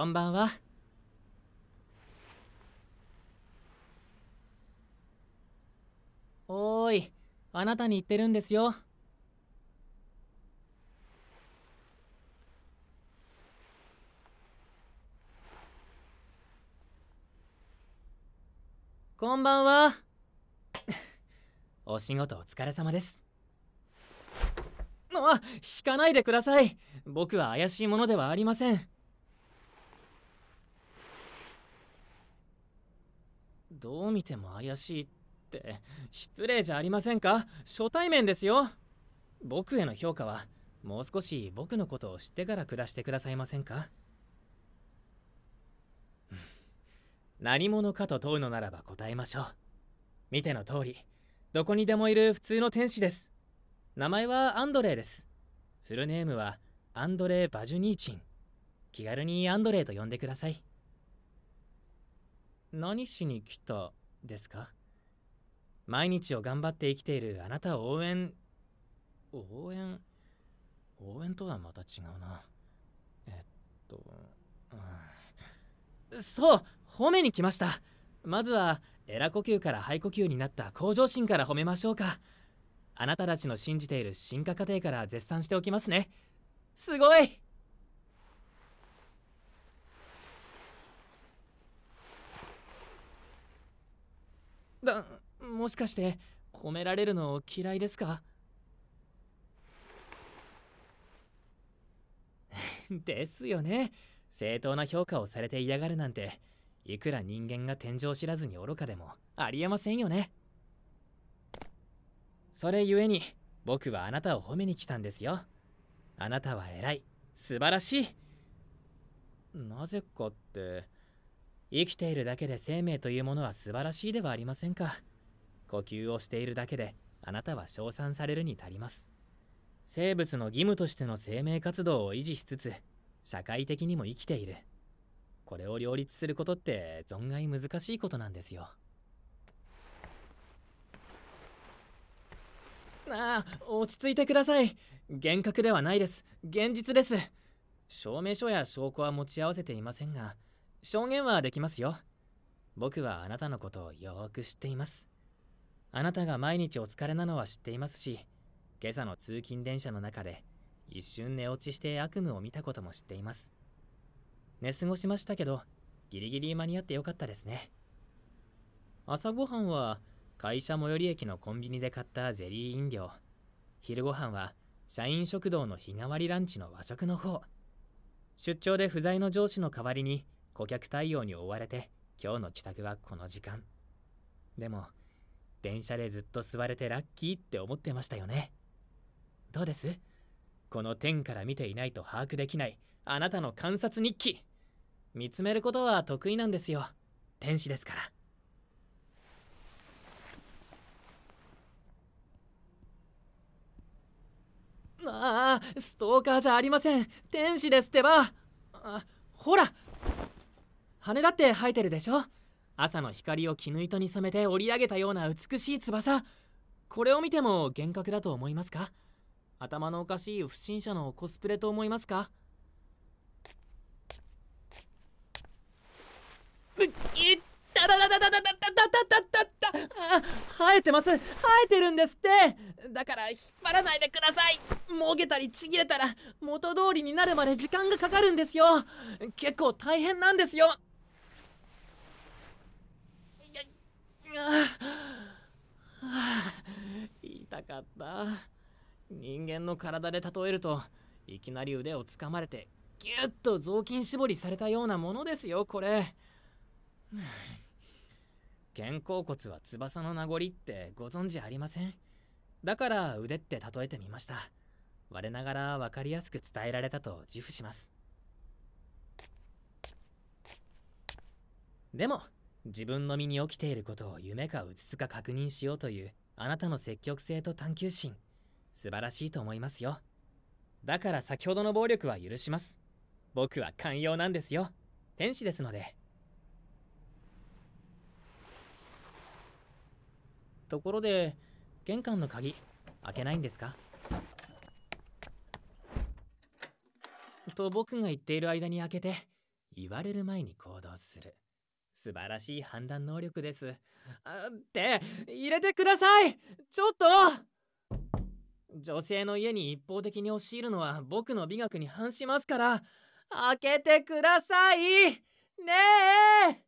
こんばんはおーいあなたに言ってるんですよこんばんは お仕事お疲れ様ですあ引かないでください僕は怪しいものではありませんどう見ても怪しいって失礼じゃありませんか初対面ですよ僕への評価はもう少し僕のことを知ってから下してくださいませんか何者かと問うのならば答えましょう見ての通りどこにでもいる普通の天使です名前はアンドレイですフルネームはアンドレイ・バジュニーチン気軽にアンドレイと呼んでください何しに来たですか毎日を頑張って生きているあなたを応援応援応援とはまた違うなえっと、うん、そう褒めに来ましたまずはエラ呼吸から肺呼吸になった向上心から褒めましょうかあなたたちの信じている進化過程から絶賛しておきますねすごいだもしかして褒められるの嫌いですか ですよね正当な評価をされて嫌がるなんていくら人間が天井知らずに愚かでもありえませんよねそれゆえに僕はあなたを褒めに来たんですよあなたは偉い素晴らしいなぜかって生きているだけで生命というものは素晴らしいではありませんか呼吸をしているだけであなたは称賛されるに足ります生物の義務としての生命活動を維持しつつ社会的にも生きているこれを両立することって存外難しいことなんですよああ落ち着いてください幻覚ではないです現実です証明書や証拠は持ち合わせていませんが証言はできますよ僕はあなたのことをよく知っていますあなたが毎日お疲れなのは知っていますし今朝の通勤電車の中で一瞬寝落ちして悪夢を見たことも知っています寝過ごしましたけどギリギリ間に合ってよかったですね朝ごはんは会社最寄り駅のコンビニで買ったゼリー飲料昼ごはんは社員食堂の日替わりランチの和食の方出張で不在の上司の代わりに顧客対応に追われて今日の帰宅はこの時間でも電車でずっと座れてラッキーって思ってましたよねどうですこの天から見ていないと把握できないあなたの観察日記見つめることは得意なんですよ天使ですからああストーカーじゃありません天使ですってばあほら羽だって生えてるでしょ朝の光を絹糸に染めて織り上げたような美しい翼これを見ても幻覚だと思いますか頭のおかしい不審者のコスプレと思いますかうっだだだだだだだだだだだ生えてます生えてるんですってだから引っ張らないでくださいもげたりちぎれたら元通りになるまで時間がかかるんですよ結構大変なんですよ痛かった人間の体で例えるといきなり腕をつかまれてギュッと雑巾絞りされたようなものですよこれ肩甲骨は翼の名残ってご存知ありませんだから腕って例えてみました我ながら分かりやすく伝えられたと自負しますでも自分の身に起きていることを夢かうつつか確認しようというあなたの積極性と探求心素晴らしいと思いますよだから先ほどの暴力は許します僕は寛容なんですよ天使ですのでところで玄関の鍵開けないんですかと僕が言っている間に開けて言われる前に行動する。素晴らしい判断能力ですあって入れてくださいちょっと女性の家に一方的に押し入るのは僕の美学に反しますから開けてくださいねえ